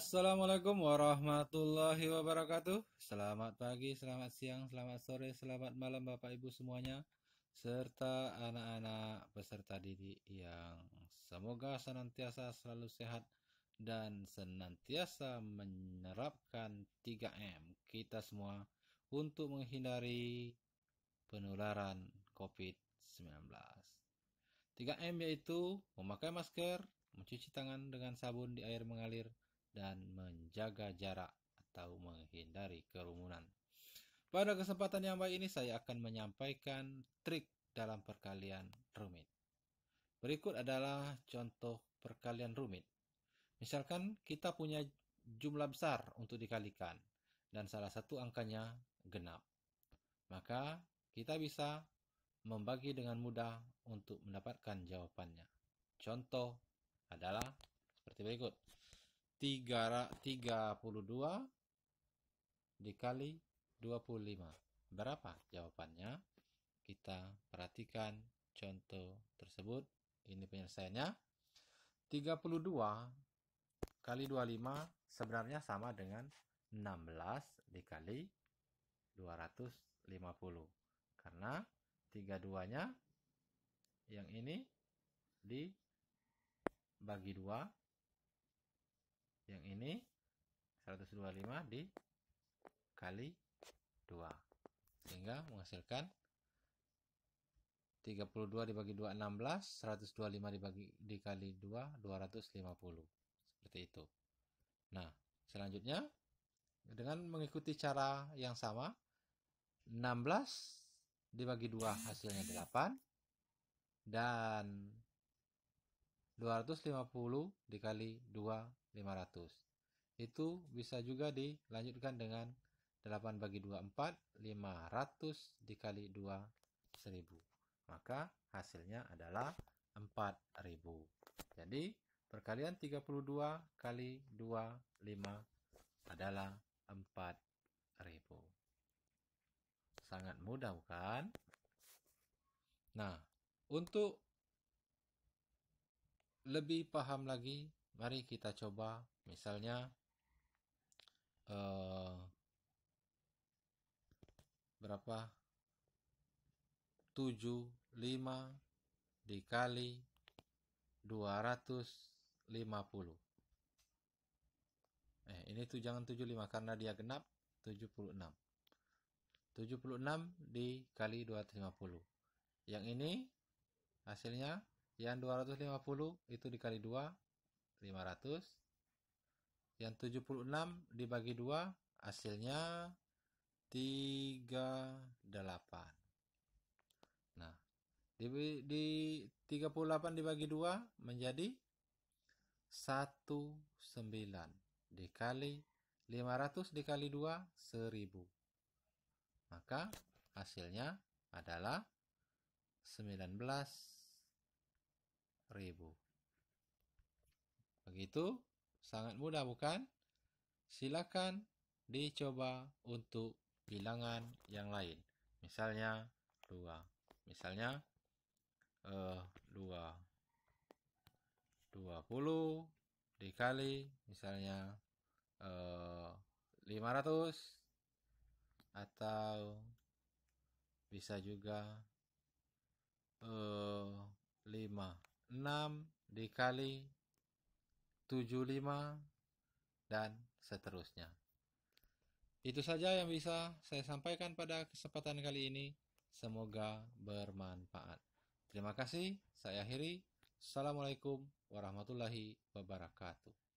Assalamualaikum warahmatullahi wabarakatuh. Selamat pagi, selamat siang, selamat sore, selamat malam Bapak Ibu semuanya serta anak-anak peserta didik yang semoga senantiasa selalu sehat dan senantiasa menerapkan 3M kita semua untuk menghindari penularan COVID-19. 3M yaitu memakai masker, mencuci tangan dengan sabun di air mengalir, dan menjaga jarak atau menghindari kerumunan. Pada kesempatan yang baik ini saya akan menyampaikan trik dalam perkalian rumit. Berikut adalah contoh perkalian rumit. Misalkan kita punya jumlah besar untuk dikalikan dan salah satu angkanya genap. Maka kita bisa membagi dengan mudah untuk mendapatkan jawabannya. Contoh adalah seperti berikut. 32 dikali 25. Berapa jawabannya? Kita perhatikan contoh tersebut. Ini penyelesaiannya. 32 kali 25 sebenarnya sama dengan 16 dikali 250. Karena 32-nya yang ini dibagi 2 yang ini 125 dikali 2 sehingga menghasilkan 32 dibagi 2 16 125 dibagi dikali 2 250 seperti itu nah selanjutnya dengan mengikuti cara yang sama 16 dibagi 2 hasilnya 8 dan 250 dikali 2 500. Itu bisa juga dilanjutkan dengan 8 bagi 2 4, 500 dikali 2 1000. Maka hasilnya adalah 4000. Jadi perkalian 32 kali 2 5 adalah 4000. Sangat mudah bukan? Nah, untuk lebih paham lagi mari kita coba misalnya eh, berapa 75 dikali 250 eh, ini tuh jangan 75 karena dia genap 76 76 dikali 250 yang ini hasilnya yang 250 itu dikali 2 500 yang 76 dibagi 2 hasilnya 38 nah di, di 38 dibagi 2 menjadi 19 dikali 500 dikali 2 1000 maka hasilnya adalah 19 ribu Begitu sangat mudah bukan? Silakan dicoba untuk bilangan yang lain. Misalnya 2. Misalnya eh, 2 20 dikali misalnya eh, 500 atau bisa juga eh, 5 6 dikali 75, dan seterusnya. Itu saja yang bisa saya sampaikan pada kesempatan kali ini. Semoga bermanfaat. Terima kasih, saya akhiri. Assalamualaikum warahmatullahi wabarakatuh.